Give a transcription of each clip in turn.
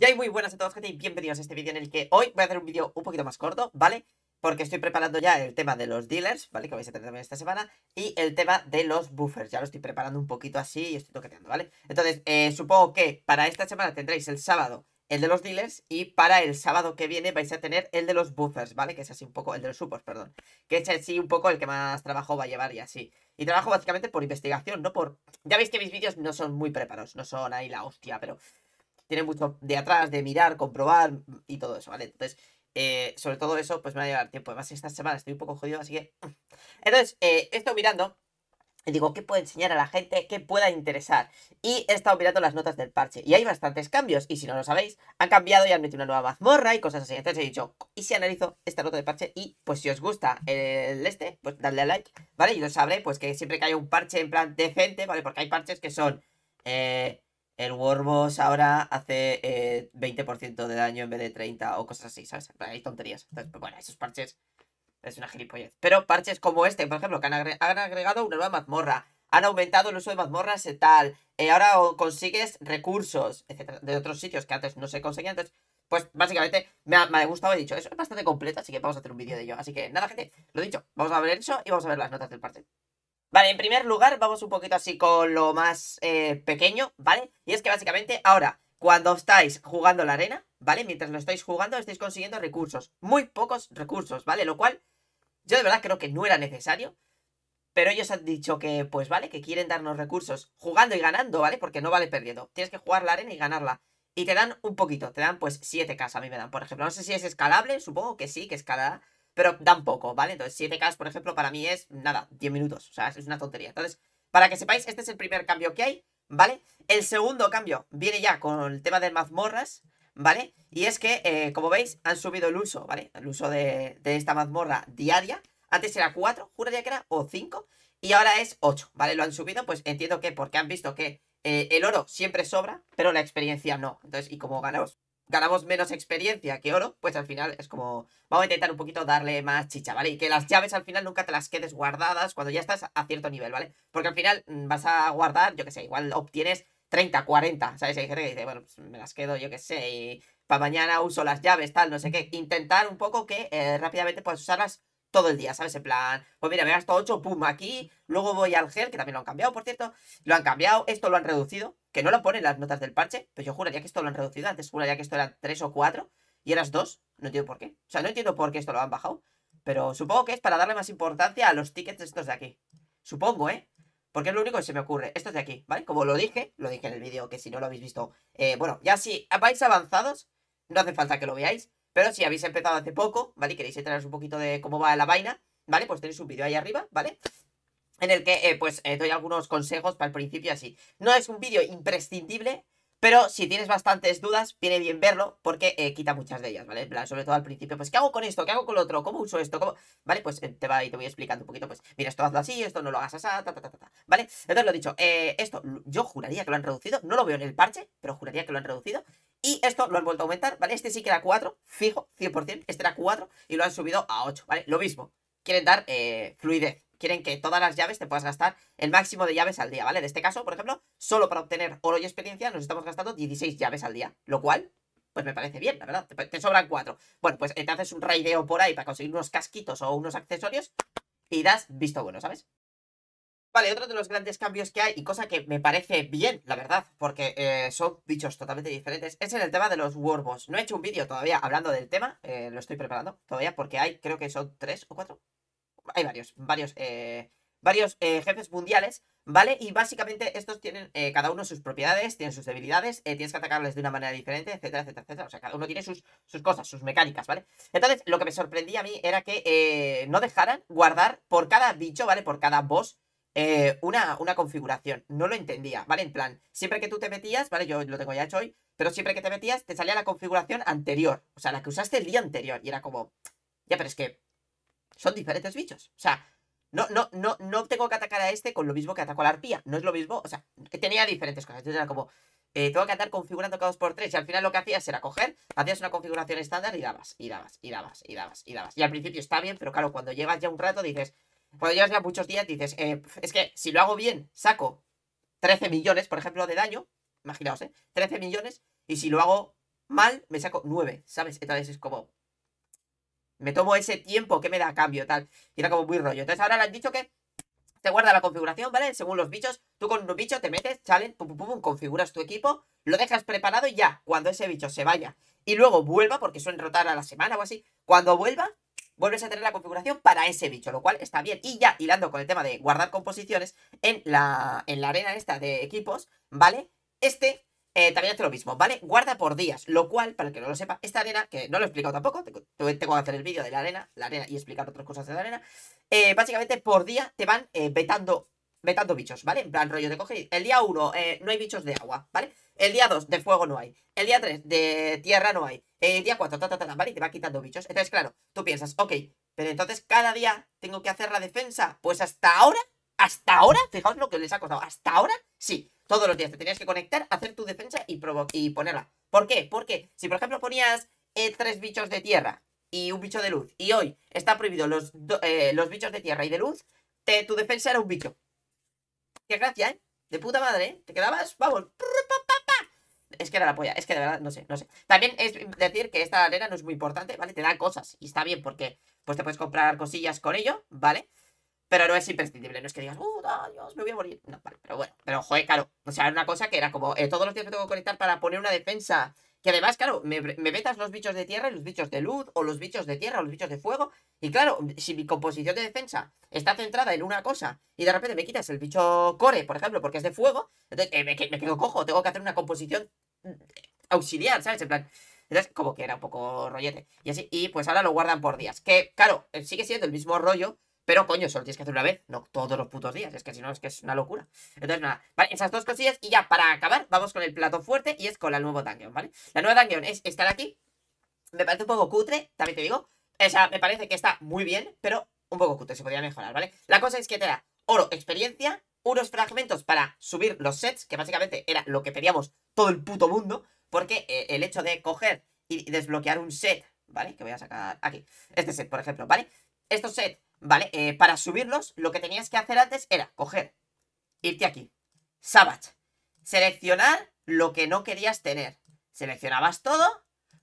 Ya y muy buenas a todos, gente, y bienvenidos a este vídeo en el que hoy voy a hacer un vídeo un poquito más corto, ¿vale? Porque estoy preparando ya el tema de los dealers, ¿vale? Que vais a tener también esta semana. Y el tema de los buffers. Ya lo estoy preparando un poquito así y estoy toqueteando, ¿vale? Entonces, eh, supongo que para esta semana tendréis el sábado el de los dealers y para el sábado que viene vais a tener el de los buffers, ¿vale? Que es así un poco, el de los supos, perdón. Que es así un poco el que más trabajo va a llevar y así. Y trabajo básicamente por investigación, no por... Ya veis que mis vídeos no son muy preparados, no son ahí la hostia, pero tiene mucho de atrás, de mirar, comprobar y todo eso, ¿vale? Entonces, eh, sobre todo eso, pues me va a llevar tiempo. Además, esta semana estoy un poco jodido, así que... Entonces, eh, he estoy mirando y digo, ¿qué puedo enseñar a la gente que pueda interesar? Y he estado mirando las notas del parche. Y hay bastantes cambios. Y si no lo sabéis, han cambiado y han metido una nueva mazmorra y cosas así. Entonces he dicho, ¿y si analizo esta nota de parche? Y pues si os gusta el este, pues dadle a like, ¿vale? Y lo sabré, pues que siempre que haya un parche en plan decente, ¿vale? Porque hay parches que son... Eh, el Warboss ahora hace 20% eh, de daño en vez de 30 o cosas así, ¿sabes? Hay tonterías. Entonces, pues, bueno, esos parches es una gilipollez. Pero parches como este, por ejemplo, que han, agregado una nueva mazmorra, han aumentado el uso de mazmorras y tal, eh, ahora consigues recursos, etcétera, de otros sitios que antes no se conseguían. Entonces, pues básicamente me ha, me ha gustado, he dicho, eso es bastante completo, así que vamos a hacer un vídeo de ello. Así que nada, gente, lo dicho, vamos a ver eso y vamos a ver las notas del parche. Vale, en primer lugar vamos un poquito así con lo más eh, pequeño, ¿vale? Y es que básicamente ahora, cuando estáis jugando la arena, ¿vale? Mientras lo estáis jugando estáis consiguiendo recursos, muy pocos recursos, ¿vale? Lo cual yo de verdad creo que no era necesario, pero ellos han dicho que, pues vale, que quieren darnos recursos jugando y ganando, ¿vale? Porque no vale perdiendo, tienes que jugar la arena y ganarla. Y te dan un poquito, te dan pues 7 casas, a mí me dan, por ejemplo. No sé si es escalable, supongo que sí, que escalará pero tampoco, ¿vale? Entonces 7K, por ejemplo, para mí es nada, 10 minutos, o sea, es una tontería. Entonces, para que sepáis, este es el primer cambio que hay, ¿vale? El segundo cambio viene ya con el tema de mazmorras, ¿vale? Y es que, eh, como veis, han subido el uso, ¿vale? El uso de, esta mazmorra diaria. Antes era 4, juraría que era, o 5, y ahora es 8, ¿vale? Lo han subido, pues entiendo que porque han visto que eh, el oro siempre sobra, pero la experiencia no. Entonces, y como ganamos, ganamos menos experiencia que oro, pues al final es como, vamos a intentar un poquito darle más chicha, ¿vale? Y que las llaves al final nunca te las quedes guardadas cuando ya estás a cierto nivel, ¿vale? Porque al final mm, vas a guardar, yo que sé, igual obtienes 30, 40, ¿sabes? Hay gente que dice, bueno, pues me las quedo, yo que sé, y para mañana uso las llaves, tal, no sé qué. Intentar un poco que eh, rápidamente puedas usarlas todo el día, ¿sabes? En plan, pues mira, me gasto 8, pum, aquí, luego voy al gel, que también lo han cambiado, por cierto, lo han cambiado, esto lo han reducido, que no lo ponen las notas del parche, pero yo juraría que esto lo han reducido. Antes juraría que esto era 3 o 4 y eras 2. No entiendo por qué. O sea, no entiendo por qué esto lo han bajado. Pero supongo que es para darle más importancia a los tickets estos de aquí. Supongo, ¿eh? Porque es lo único que se me ocurre. Estos de aquí, ¿vale? Como lo dije, lo dije en el vídeo, que si no lo habéis visto... Eh, bueno, ya si vais avanzados, no hace falta que lo veáis. Pero si habéis empezado hace poco, ¿vale? Y queréis enteraros un poquito de cómo va la vaina, ¿vale? Pues tenéis un vídeo ahí arriba, ¿vale? en el que eh, pues eh, doy algunos consejos para el principio así. No es un vídeo imprescindible, pero si tienes bastantes dudas, viene bien verlo porque eh, quita muchas de ellas, ¿vale? sobre todo al principio, pues ¿qué hago con esto? ¿Qué hago con lo otro? ¿Cómo uso esto? ¿Cómo? ¿Vale? Pues te, va, y te voy explicando un poquito, pues mira, esto hazlo así, esto no lo hagas así, ta, ta, ta, ta, ¿vale? Entonces lo he dicho, esto yo juraría que lo han reducido, no lo veo en el parche, pero juraría que lo han reducido. Y esto lo han vuelto a aumentar, ¿vale? Este sí que era 4, fijo, 100%, este era 4 y lo han subido a 8, ¿vale? Lo mismo, quieren dar fluidez, quieren que todas las llaves te puedas gastar el máximo de llaves al día, ¿vale? En este caso, por ejemplo, solo para obtener oro y experiencia nos estamos gastando 16 llaves al día, lo cual, pues me parece bien, la verdad, te, sobran 4. Bueno, pues eh, te haces un raideo por ahí para conseguir unos casquitos o unos accesorios y das visto bueno, ¿sabes? Vale, otro de los grandes cambios que hay, y cosa que me parece bien, la verdad, porque eh, son bichos totalmente diferentes, es en el tema de los Worms. No he hecho un vídeo todavía hablando del tema, eh, lo estoy preparando todavía, porque hay, creo que son tres o cuatro, hay varios, varios, eh, varios eh, jefes mundiales, ¿vale? Y básicamente estos tienen eh, cada uno sus propiedades, tienen sus debilidades, tienes que atacarles de una manera diferente, etcétera, etcétera, etcétera. O sea, cada uno tiene sus, sus cosas, sus mecánicas, ¿vale? Entonces, lo que me sorprendía a mí era que no dejaran guardar por cada bicho, ¿vale? Por cada boss. una, una configuración, no lo entendía, ¿vale? En plan, siempre que tú te metías, ¿vale? Yo lo tengo ya hecho hoy, pero siempre que te metías te salía la configuración anterior, o sea, la que usaste el día anterior, y era como, ya, pero es que son diferentes bichos. O sea, no, no, no, no tengo que atacar a este con lo mismo que ataco a la arpía. No es lo mismo. O sea, tenía diferentes cosas. Entonces era como, eh, tengo que andar configurando cada dos por 3 Y al final lo que hacías era coger, hacías una configuración estándar y dabas, y dabas, y dabas, y dabas, y dabas. Y al principio está bien, pero claro, cuando llegas ya un rato dices, cuando llevas ya muchos días dices, eh, es que si lo hago bien, saco 13 millones, por ejemplo, de daño. Imaginaos, ¿eh? 13 millones. Y si lo hago mal, me saco 9, ¿sabes? Entonces es como, me tomo ese tiempo que me da a cambio, tal. Y era como muy rollo. Entonces ahora le han dicho que te guarda la configuración, ¿vale? Según los bichos, tú con un bicho te metes, challenge, pum, pum, pum, configuras tu equipo, lo dejas preparado y ya, cuando ese bicho se vaya y luego vuelva, porque suelen rotar a la semana o así, cuando vuelva, vuelves a tener la configuración para ese bicho, lo cual está bien. Y ya, hilando con el tema de guardar composiciones en la, en la arena esta de equipos, ¿vale? Este eh, también hace lo mismo, ¿vale? Guarda por días, lo cual, para el que no lo sepa, esta arena, que no lo he explicado tampoco, tengo que hacer el vídeo de la arena, la arena y explicar otras cosas de la arena, eh, básicamente por día te van eh, vetando, vetando bichos, ¿vale? En plan, rollo, de coger el día 1 no hay bichos de agua, ¿vale? El día 2 de fuego no hay, el día 3 de tierra no hay, el día 4, ta, ta, ¿vale? Y te va quitando bichos. Entonces, claro, tú piensas, ok, pero entonces cada día tengo que hacer la defensa, pues hasta ahora, hasta ahora, fijaos lo que les ha costado, hasta ahora, sí. Todos los días te tenías que conectar, hacer tu defensa y, y ponerla. ¿Por qué? Porque si, por ejemplo, ponías eh, tres bichos de tierra y un bicho de luz, y hoy está prohibido los, eh, los bichos de tierra y de luz, tu defensa era un bicho. Qué gracia, ¿eh? De puta madre, ¿eh? Te quedabas, vamos. Es que era la polla, es que de verdad, no sé, no sé. También es decir que esta arena no es muy importante, ¿vale? Te da cosas y está bien porque pues te puedes comprar cosillas con ello, ¿vale? Pero no es imprescindible, no es que digas, ¡uh, Dios, me voy a morir! No, pero bueno. Pero, joder, claro. O sea, era una cosa que era como eh, todos los días me tengo que conectar para poner una defensa. Que además, claro, me, me los bichos de tierra y los bichos de luz, o los bichos de tierra, o los bichos de fuego. Y claro, si mi composición de defensa está centrada en una cosa, y de repente me quitas el bicho core, por ejemplo, porque es de fuego, entonces eh, me, me quedo cojo, tengo que hacer una composición mm, auxiliar, ¿sabes? En plan, entonces, como que era un poco rollete. Y así, y pues ahora lo guardan por días. Que, claro, eh, sigue siendo el mismo rollo, pero coño, solo tienes que hacer una vez, no todos los putos días. Es que si no, es que es una locura. Entonces, nada, vale, esas dos cosillas. Y ya para acabar, vamos con el plato fuerte y es con la nueva dungeon, ¿vale? La nueva dungeon es estar aquí. Me parece un poco cutre, también te digo. O sea, me parece que está muy bien, pero un poco cutre, se podría mejorar, ¿vale? La cosa es que te da oro, experiencia, unos fragmentos para subir los sets, que básicamente era lo que pedíamos todo el puto mundo, porque eh, el hecho de coger y desbloquear un set, ¿vale? Que voy a sacar aquí, este set, por ejemplo, ¿vale? Estos sets ¿vale? Eh, para subirlos, lo que tenías que hacer antes era coger, irte aquí, Savage, seleccionar lo que no querías tener. Seleccionabas todo,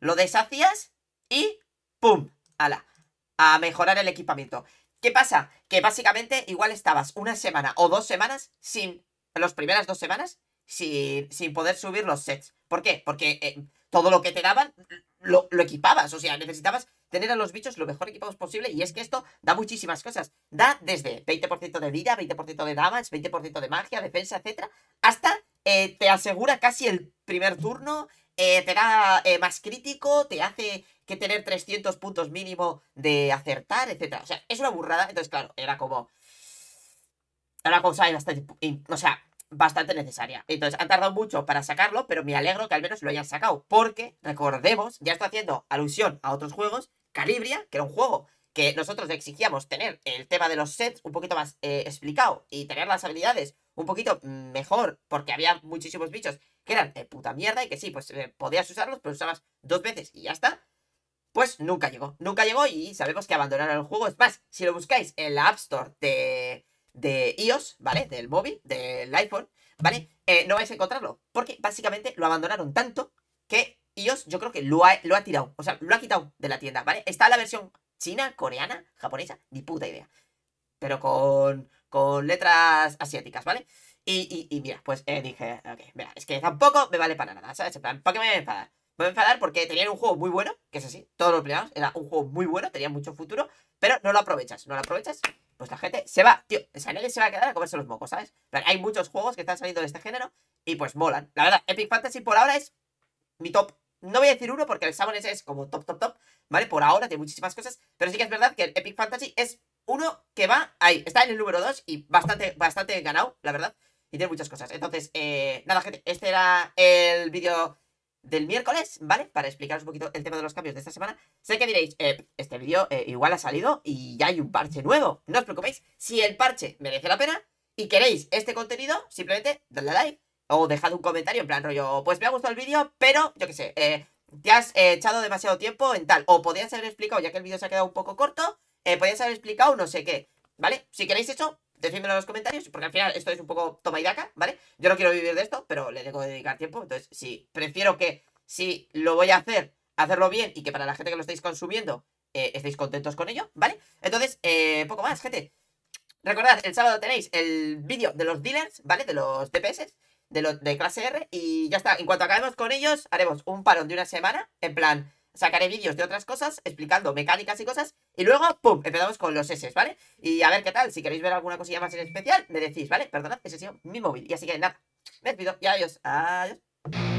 lo deshacías y ¡pum! ¡Hala! A mejorar el equipamiento. ¿Qué pasa? Que básicamente igual estabas una semana o dos semanas sin... Las primeras dos semanas sin, sin poder subir los sets. ¿Por qué? Porque eh, todo lo que te daban lo, lo equipabas. O sea, necesitabas tener a los bichos lo mejor equipados posible. Y es que esto da muchísimas cosas. Da desde 20% de vida, 20% de damage, 20% de magia, defensa, etcétera, hasta eh, te asegura casi el primer turno, eh, te da eh, más crítico, te hace que tener 300 puntos mínimo de acertar, etcétera. O sea, es una burrada. Entonces, claro, era como... Era como... cosa O sea, bastante necesaria. Entonces, han tardado mucho para sacarlo, pero me alegro que al menos lo hayan sacado, porque, recordemos, ya está haciendo alusión a otros juegos, Calibria, que era un juego que nosotros exigíamos tener el tema de los sets un poquito más eh, explicado y tener las habilidades un poquito mejor, porque había muchísimos bichos que eran puta mierda y que sí, pues eh, podías usarlos, pero usabas dos veces y ya está. Pues nunca llegó, nunca llegó y sabemos que abandonaron el juego. Es más, si lo buscáis en la App Store de, de iOS, ¿vale? Del móvil, del iPhone, ¿vale? Eh, no vais a encontrarlo, porque básicamente lo abandonaron tanto que y yo creo que lo ha, tirado, o sea, lo ha quitado de la tienda, ¿vale? Está la versión china, coreana, japonesa, ni puta idea. Pero con, con letras asiáticas, ¿vale? Y, mira, pues eh, dije, ok, mira, es que tampoco me vale para nada, ¿sabes? ¿Para qué me voy a enfadar? Me voy a enfadar porque tenían un juego muy bueno, que es así, todos los premiados. era un juego muy bueno, tenía mucho futuro, pero no lo aprovechas, no lo aprovechas, pues la gente se va, tío, o sea, se va a quedar a comerse los mocos, ¿sabes? hay muchos juegos que están saliendo de este género y pues molan. La verdad, Epic Fantasy por ahora es mi top no voy a decir uno porque el Summon es como top, top, top, ¿vale? Por ahora tiene muchísimas cosas, pero sí que es verdad que el Epic Fantasy es uno que va ahí. Está en el número 2 y bastante, bastante ganado, la verdad. Y tiene muchas cosas. Entonces, eh, nada, gente, este era el vídeo del miércoles, ¿vale? Para explicaros un poquito el tema de los cambios de esta semana. Sé que diréis, eh, este vídeo eh, igual ha salido y ya hay un parche nuevo. No os preocupéis, si el parche merece la pena y queréis este contenido, simplemente dadle like o dejad un comentario en plan rollo, pues me ha gustado el vídeo, pero yo qué sé, eh, te has eh, echado demasiado tiempo en tal, o podías haber explicado, ya que el vídeo se ha quedado un poco corto, eh, podías haber explicado no sé qué, ¿vale? Si queréis eso, decídmelo en los comentarios, porque al final esto es un poco toma y daca, ¿vale? Yo no quiero vivir de esto, pero le tengo que dedicar tiempo, entonces sí, prefiero que si lo voy a hacer, hacerlo bien y que para la gente que lo estáis consumiendo eh, estéis contentos con ello, ¿vale? Entonces, eh, poco más, gente. Recordad, el sábado tenéis el vídeo de los dealers, ¿vale? De los DPS de, clase R y ya está. En cuanto acabemos con ellos, haremos un parón de una semana, en plan, sacaré vídeos de otras cosas explicando mecánicas y cosas y luego, pum, empezamos con los S, ¿vale? Y a ver qué tal, si queréis ver alguna cosilla más en especial, me decís, ¿vale? Perdonad, ese ha sido mi móvil. Y así que nada, me despido y adiós, adiós.